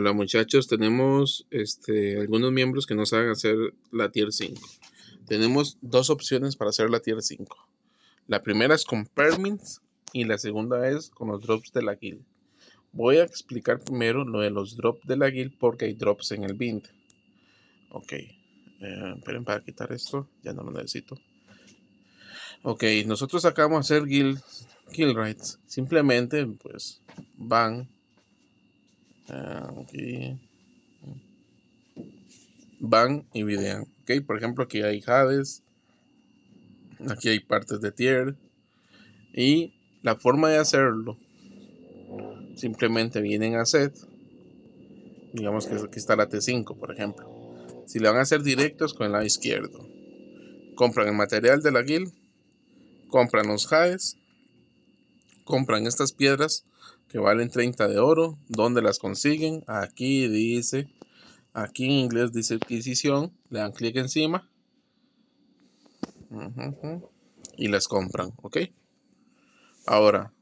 Hola muchachos, tenemos este, algunos miembros que no saben hacer la tier 5. Tenemos dos opciones para hacer la tier 5. La primera es con permits y la segunda es con los drops de la guild. Voy a explicar primero lo de los drops de la guild porque hay drops en el bind. Ok, eh, esperen para quitar esto, ya no lo necesito. Ok, nosotros acabamos de hacer guild, guild rights. Simplemente pues van Ah, van y videan. Okay, por ejemplo, aquí hay jades Aquí hay partes de tier. Y la forma de hacerlo. Simplemente vienen a set. Digamos que aquí está la T5, por ejemplo. Si le van a hacer directos con el lado izquierdo. Compran el material de la guild. Compran los jades Compran estas piedras que valen 30 de oro. ¿Dónde las consiguen? Aquí dice, aquí en inglés dice adquisición. Le dan clic encima. Y las compran, ¿ok? Ahora,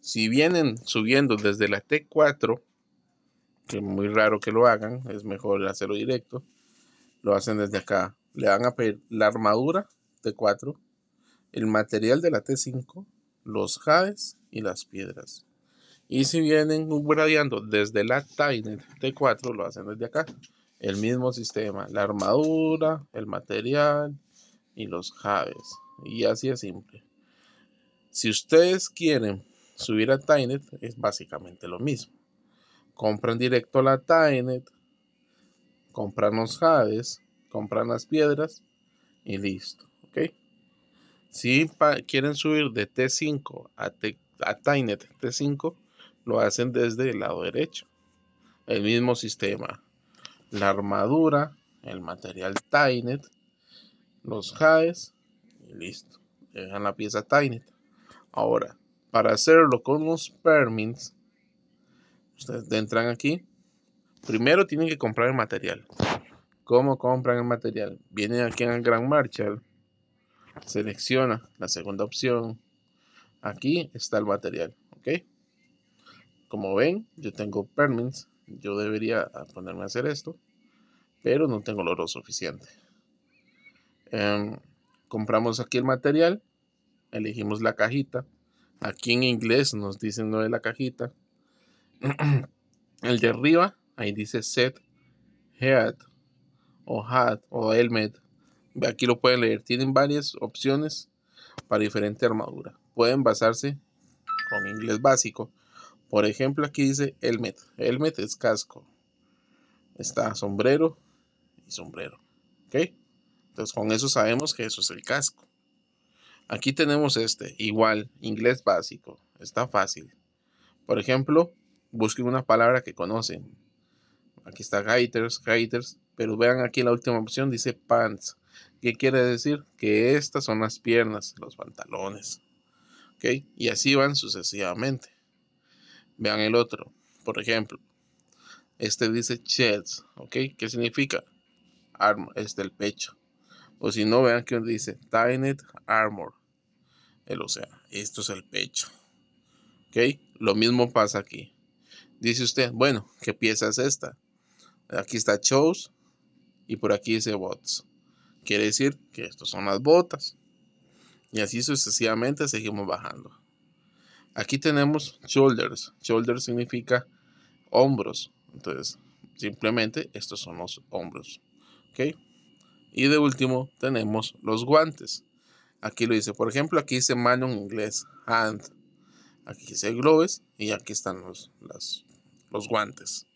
si vienen subiendo desde la T4, que es muy raro que lo hagan, es mejor hacerlo directo, lo hacen desde acá. Le van a pedir la armadura T4, el material de la T5, los jades y las piedras. Y si vienen upgradeando desde la Tainet T4, lo hacen desde acá. El mismo sistema, la armadura, el material y los javes. Y así es simple. Si ustedes quieren subir a Tainet, es básicamente lo mismo. Compran directo la Tainet, compran los javes, compran las piedras y listo. ¿ok? Si quieren subir de T5 a, a Tainet T5, lo hacen desde el lado derecho. El mismo sistema. La armadura, el material Tainet, los Jaes y listo. Dejan la pieza Tainet. Ahora, para hacerlo con los permits, ustedes entran aquí. Primero tienen que comprar el material. ¿Cómo compran el material? Vienen aquí en el Grand Marshall, selecciona la segunda opción. Aquí está el material, ¿ok? Como ven, yo tengo permits, yo debería ponerme a hacer esto, pero no tengo el oro suficiente. Em, compramos aquí el material, elegimos la cajita. Aquí en inglés nos dicen no es la cajita. el de arriba, ahí dice set, head o hat o helmet. Aquí lo pueden leer. Tienen varias opciones para diferente armadura. Pueden basarse con inglés básico por ejemplo, aquí dice helmet. Helmet es casco. Está sombrero y sombrero. ¿Ok? Entonces con eso sabemos que eso es el casco. Aquí tenemos este, igual, inglés básico. Está fácil. Por ejemplo, busquen una palabra que conocen. Aquí está gaiters, gaiters. Pero vean aquí la última opción, dice pants. ¿Qué quiere decir? Que estas son las piernas, los pantalones. ¿Ok? Y así van sucesivamente. Vean el otro, por ejemplo. Este dice chest, ¿ok? ¿Qué significa? Armor, es este, del pecho. O si no, vean que dice Tiny Armor. El, o sea, esto es el pecho. ¿Ok? Lo mismo pasa aquí. Dice usted, bueno, ¿qué pieza es esta? Aquí está Chose y por aquí dice Bots. Quiere decir que estos son las botas. Y así sucesivamente seguimos bajando. Aquí tenemos shoulders. Shoulders significa hombros. Entonces, simplemente estos son los hombros. ¿Ok? Y de último tenemos los guantes. Aquí lo dice, por ejemplo, aquí dice mano en inglés, hand. Aquí dice gloves y aquí están los, los guantes.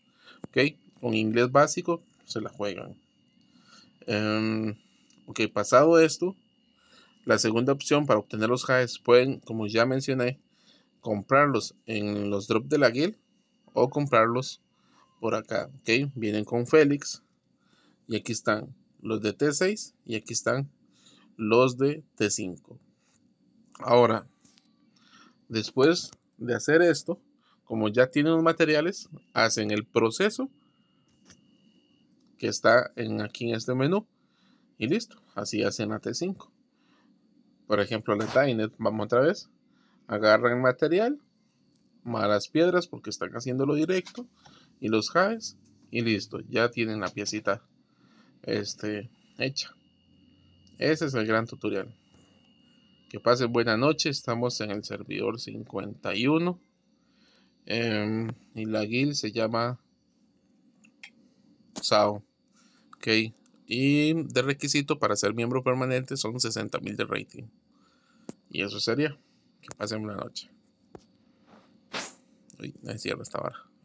¿Ok? Con inglés básico se la juegan. Em, ok, pasado esto, la segunda opción para obtener los highs pueden, como ya mencioné, comprarlos en los drop de la guild o comprarlos por acá. Ok, vienen con Félix y aquí están los de T6 y aquí están los de T5. Ahora, después de hacer esto, como ya tienen los materiales, hacen el proceso que está en, aquí en este menú y listo. Así hacen a T5. Por ejemplo, la Tainet, vamos otra vez agarran material, malas piedras porque están haciéndolo directo y los javes, y listo, ya tienen la piecita este, hecha. Ese es el gran tutorial. Que pasen buena noche, estamos en el servidor 51 em, y la guild se llama SAO. Ok, y de requisito para ser miembro permanente son mil de rating. Y eso sería. Pasemos la una noche. Uy, no es esta barra.